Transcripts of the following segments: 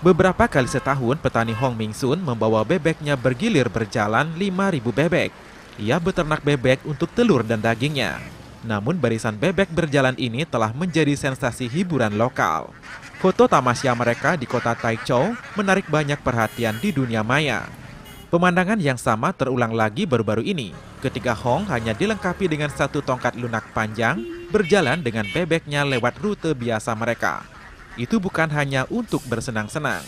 Beberapa kali setahun, petani Hong Ming Sun membawa bebeknya bergilir berjalan 5.000 bebek. Ia beternak bebek untuk telur dan dagingnya. Namun barisan bebek berjalan ini telah menjadi sensasi hiburan lokal. Foto tamasya mereka di kota Taichou menarik banyak perhatian di dunia maya. Pemandangan yang sama terulang lagi baru-baru ini, ketika Hong hanya dilengkapi dengan satu tongkat lunak panjang, berjalan dengan bebeknya lewat rute biasa mereka, itu bukan hanya untuk bersenang-senang.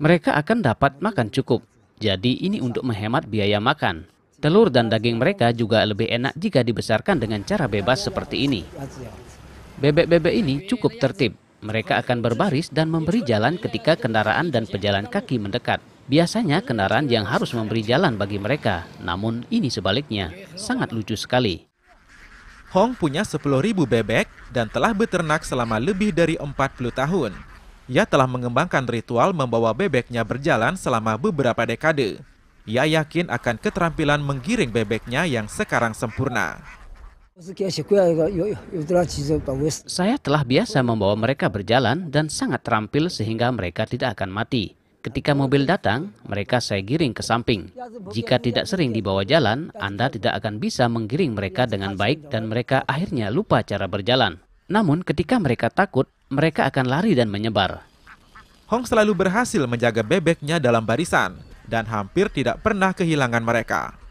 Mereka akan dapat makan cukup, jadi ini untuk menghemat biaya makan. Telur dan daging mereka juga lebih enak jika dibesarkan dengan cara bebas seperti ini. Bebek-bebek ini cukup tertib. Mereka akan berbaris dan memberi jalan ketika kendaraan dan pejalan kaki mendekat. Biasanya kendaraan yang harus memberi jalan bagi mereka, namun ini sebaliknya, sangat lucu sekali. Hong punya 10.000 bebek dan telah beternak selama lebih dari 40 tahun. Ia telah mengembangkan ritual membawa bebeknya berjalan selama beberapa dekade. Ia yakin akan keterampilan menggiring bebeknya yang sekarang sempurna. Saya telah biasa membawa mereka berjalan dan sangat terampil sehingga mereka tidak akan mati. Ketika mobil datang, mereka saya giring ke samping. Jika tidak sering dibawa jalan, Anda tidak akan bisa menggiring mereka dengan baik dan mereka akhirnya lupa cara berjalan. Namun ketika mereka takut, mereka akan lari dan menyebar. Hong selalu berhasil menjaga bebeknya dalam barisan dan hampir tidak pernah kehilangan mereka.